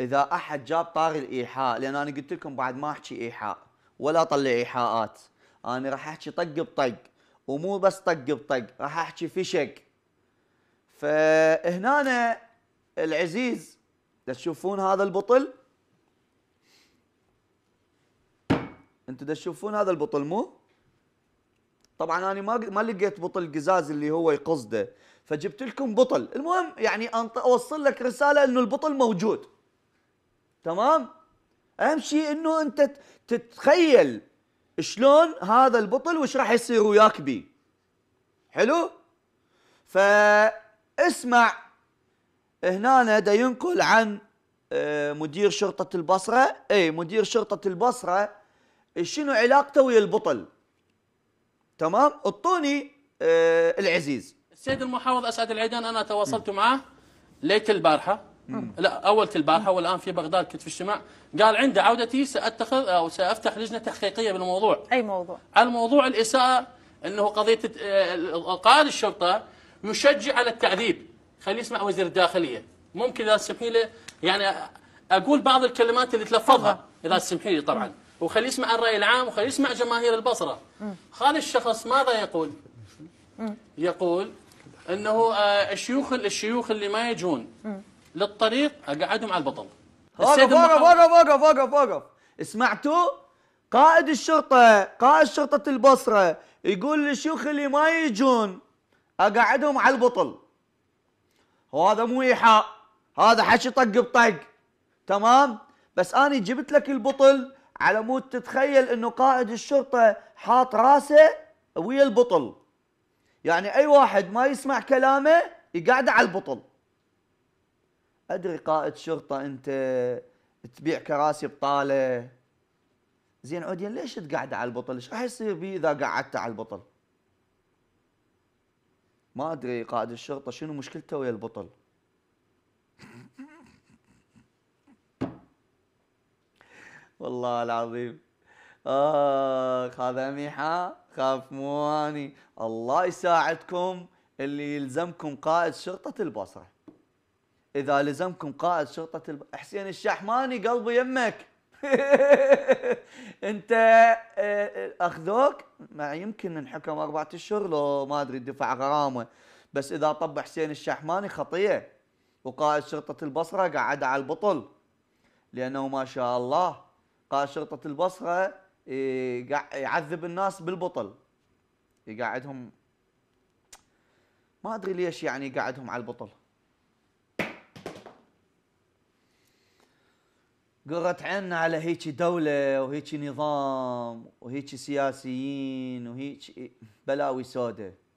اذا احد جاب طاري الايحاء لان انا قلت لكم بعد ما احكي ايحاء ولا اطلع ايحاءات انا راح احكي طق بطق ومو بس طق بطق راح احكي فشك فهنا العزيز تشوفون هذا البطل انتم تشوفون هذا البطل مو طبعا انا ما ما لقيت بطل قزاز اللي هو يقصده فجبت لكم بطل المهم يعني اوصل لك رساله انه البطل موجود تمام اهم شيء انه انت تتخيل شلون هذا البطل وش راح يصير وياك بي حلو فاسمع هنا دا ينقل عن آه، مدير شرطة البصرة اي مدير شرطة البصرة شنو علاقته ويا البطل تمام اعطوني آه، العزيز السيد المحافظ اسعد العيدان انا تواصلت معه ليت البارحه لا أول البارحة والآن في بغداد كنت في اجتماع قال عند عودتي سأتخذ أو سأفتح لجنة تحقيقية بالموضوع أي موضوع على موضوع الإساءة أنه قضية قائد الشرطة يشجع على التعذيب خليه يسمع وزير الداخلية ممكن إذا تسمحي لي يعني أقول بعض الكلمات اللي تلفظها إذا تسمحي لي طبعا وخليه يسمع الرأي العام وخليه يسمع جماهير البصرة هذا الشخص ماذا يقول يقول أنه آه، الشيوخ الشيوخ اللي ما يجون للطريق اقعدهم على البطل وقف وقف وقف وقف وقف سمعتوا قائد الشرطة قائد شرطة البصرة يقول للشيوخ اللي ما يجون اقعدهم على البطل وهذا مو ايحاء هذا حكي طق بطق تمام بس انا جبت لك البطل على مود تتخيل انه قائد الشرطة حاط راسه ويا البطل يعني اي واحد ما يسمع كلامه يقعده على البطل ادري قائد شرطه انت تبيع كراسي بطاله زين عودين ليش تقعد على البطل؟ ايش راح يصير بي اذا قعدت على البطل؟ ما ادري قائد الشرطه شنو مشكلته ويا البطل؟ والله العظيم اخ هذا ميحا خاف مواني الله يساعدكم اللي يلزمكم قائد شرطة البصرة اذا لزمكم قائد شرطه الب... حسين الشحماني قلبه يمك انت آه، اخذوك ما يمكن انحكم اربعة اشهر لو ما ادري دفع غرامه بس اذا طب حسين الشحماني خطيه وقائد شرطه البصره قعد على البطل لانه ما شاء الله قائد شرطه البصره آه، يعذب الناس بالبطل يقعدهم ما ادري ليش يعني يقعدهم على البطل قرت عنا على هيك دولة وهيك نظام وهيك سياسيين وهيك بلاوي سوداء